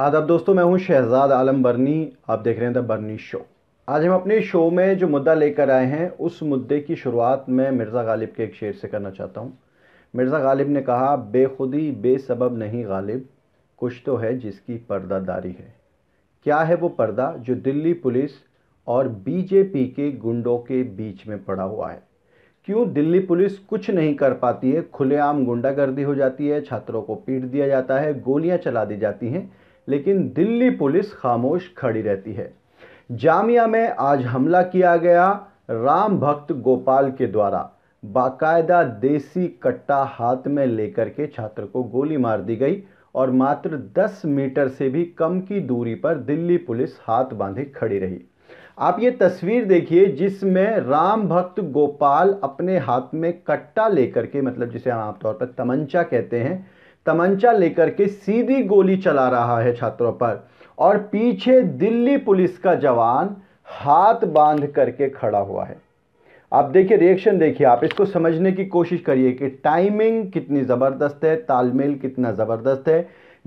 आदाब दोस्तों मैं हूं शहजाद आलम बर्नी आप देख रहे हैं द बर्नी शो आज हम अपने शो में जो मुद्दा लेकर आए हैं उस मुद्दे की शुरुआत मैं मिर्ज़ा गालिब के एक शेर से करना चाहता हूं मिर्ज़ा गालिब ने कहा बेखुदी बेसबब नहीं गालिब कुछ तो है जिसकी पर्दादारी है क्या है वो पर्दा जो दिल्ली पुलिस और बीजेपी के गुंडों के बीच में पड़ा हुआ है क्यों दिल्ली पुलिस कुछ नहीं कर पाती है खुलेआम गुंडागर्दी हो जाती है छात्रों को पीट दिया जाता है गोलियां चला दी जाती हैं लेकिन दिल्ली पुलिस खामोश खड़ी रहती है जामिया में आज हमला किया गया राम भक्त गोपाल के द्वारा बाकायदा देसी कट्टा हाथ में लेकर के छात्र को गोली मार दी गई और मात्र 10 मीटर से भी कम की दूरी पर दिल्ली पुलिस हाथ बांधे खड़ी रही आप ये तस्वीर देखिए जिसमें राम भक्त गोपाल अपने हाथ में कट्टा लेकर के मतलब जिसे हम आमतौर पर तमंचा कहते हैं तमंचा लेकर के सीधी गोली चला रहा है छात्रों पर और पीछे दिल्ली पुलिस का जवान हाथ बांध करके खड़ा हुआ है आप देखिए रिएक्शन देखिए आप इसको समझने की कोशिश करिए कि टाइमिंग कितनी ज़बरदस्त है तालमेल कितना ज़बरदस्त है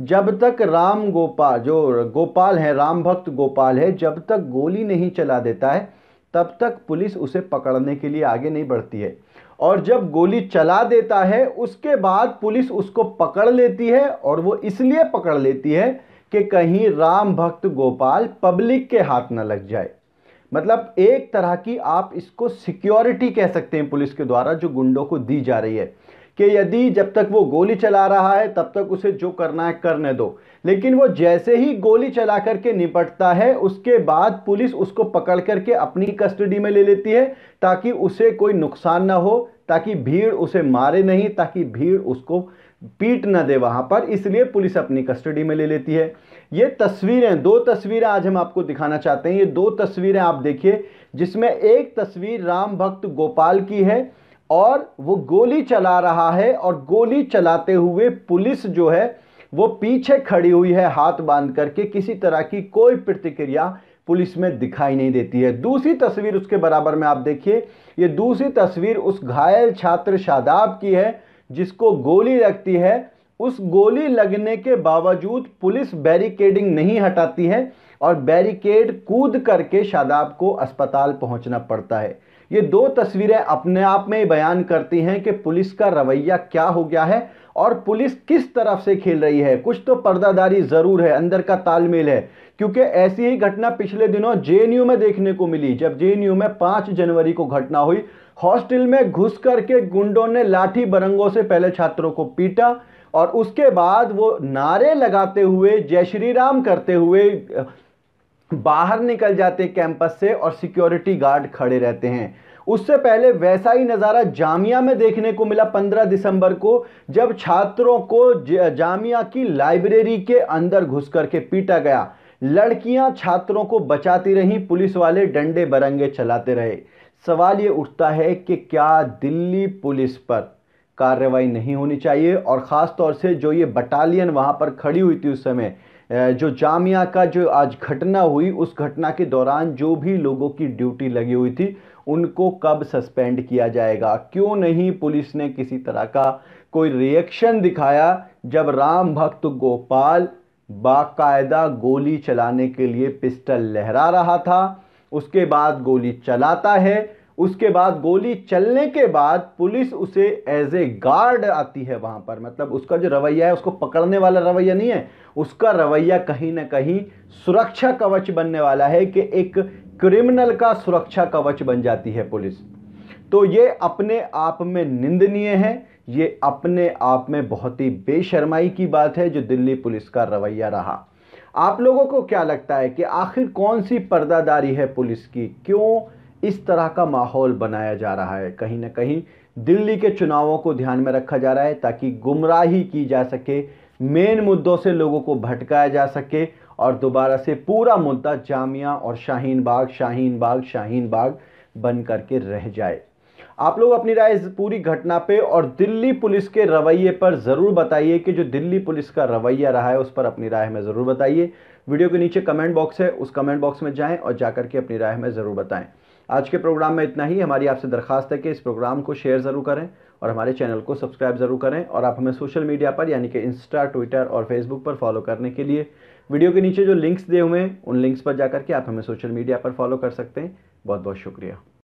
जब तक राम गोपाल जो गोपाल है राम भक्त गोपाल है जब तक गोली नहीं चला देता है तब तक पुलिस उसे पकड़ने के लिए आगे नहीं बढ़ती है और जब गोली चला देता है उसके बाद पुलिस उसको पकड़ लेती है और वो इसलिए पकड़ लेती है कि कहीं राम भक्त गोपाल पब्लिक के हाथ ना लग जाए मतलब एक तरह की आप इसको सिक्योरिटी कह सकते हैं पुलिस के द्वारा जो गुंडों को दी जा रही है कि यदि जब तक वो गोली चला रहा है तब तक उसे जो करना है करने दो लेकिन वो जैसे ही गोली चला करके निपटता है उसके बाद पुलिस उसको पकड़ करके अपनी कस्टडी में ले लेती है ताकि उसे कोई नुकसान ना हो ताकि भीड़ उसे मारे नहीं ताकि भीड़ उसको पीट ना दे वहाँ पर इसलिए पुलिस अपनी कस्टडी में ले लेती है ये तस्वीरें दो तस्वीरें आज हम आपको दिखाना चाहते हैं ये दो तस्वीरें आप देखिए जिसमें एक तस्वीर राम भक्त गोपाल की है और वो गोली चला रहा है और गोली चलाते हुए पुलिस जो है वो पीछे खड़ी हुई है हाथ बांध करके किसी तरह की कोई प्रतिक्रिया पुलिस में दिखाई नहीं देती है दूसरी तस्वीर उसके बराबर में आप देखिए ये दूसरी तस्वीर उस घायल छात्र शादाब की है जिसको गोली लगती है उस गोली लगने के बावजूद पुलिस बैरिकेडिंग नहीं हटाती है और बैरिकेड कूद करके शादाब को अस्पताल पहुंचना पड़ता है ये दो तस्वीरें अपने आप में बयान करती हैं कि पुलिस का रवैया क्या हो गया है और पुलिस किस तरफ से खेल रही है कुछ तो पर्दादारी ज़रूर है अंदर का तालमेल है क्योंकि ऐसी ही घटना पिछले दिनों जे में देखने को मिली जब जे में पाँच जनवरी को घटना हुई हॉस्टल में घुस करके गुंडों ने लाठी बरंगों से पहले छात्रों को पीटा और उसके बाद वो नारे लगाते हुए जय श्री राम करते हुए बाहर निकल जाते कैंपस से और सिक्योरिटी गार्ड खड़े रहते हैं उससे पहले वैसा ही नज़ारा जामिया में देखने को मिला 15 दिसंबर को जब छात्रों को जामिया की लाइब्रेरी के अंदर घुस करके पीटा गया लड़कियां छात्रों को बचाती रहीं पुलिस वाले डंडे बरंगे चलाते रहे सवाल ये उठता है कि क्या दिल्ली पुलिस पर कार्रवाई नहीं होनी चाहिए और ख़ास तौर से जो ये बटालियन वहाँ पर खड़ी हुई थी उस समय जो जामिया का जो आज घटना हुई उस घटना के दौरान जो भी लोगों की ड्यूटी लगी हुई थी उनको कब सस्पेंड किया जाएगा क्यों नहीं पुलिस ने किसी तरह का कोई रिएक्शन दिखाया जब राम भक्त गोपाल बाकायदा गोली चलाने के लिए पिस्टल लहरा रहा था उसके बाद गोली चलाता है उसके बाद गोली चलने के बाद पुलिस उसे एज ए गार्ड आती है वहाँ पर मतलब उसका जो रवैया है उसको पकड़ने वाला रवैया नहीं है उसका रवैया कहीं ना कहीं सुरक्षा कवच बनने वाला है कि एक क्रिमिनल का सुरक्षा कवच बन जाती है पुलिस तो ये अपने आप में निंदनीय है ये अपने आप में बहुत ही बेशर्माई की बात है जो दिल्ली पुलिस का रवैया रहा आप लोगों को क्या लगता है कि आखिर कौन सी पर्दादारी है पुलिस की क्यों इस तरह का माहौल बनाया जा रहा है कहीं ना कहीं दिल्ली के चुनावों को ध्यान में रखा जा रहा है ताकि गुमराही की जा सके मेन मुद्दों से लोगों को भटकाया जा सके और दोबारा से पूरा मुद्दा जामिया और शाहीन बाग शाहीन बाग शाहीन बाग बन करके रह जाए आप लोग अपनी राय इस पूरी घटना पे और दिल्ली पुलिस के रवैये पर ज़रूर बताइए कि जो दिल्ली पुलिस का रवैया रहा है उस पर अपनी राय में ज़रूर बताइए वीडियो के नीचे कमेंट बॉक्स है उस कमेंट बॉक्स में जाएं और जाकर के अपनी राय में ज़रूर बताएं आज के प्रोग्राम में इतना ही हमारी आपसे दरखास्त है कि इस प्रोग्राम को शेयर ज़रूर करें और हमारे चैनल को सब्सक्राइब ज़रूर करें और आप हमें सोशल मीडिया पर यानी कि इंस्टा ट्विटर और फेसबुक पर फॉलो करने के लिए वीडियो के नीचे जो लिंक्स दिए हुए हैं उन लिंक्स पर जाकर के आप हमें सोशल मीडिया पर फॉलो कर सकते हैं बहुत बहुत शुक्रिया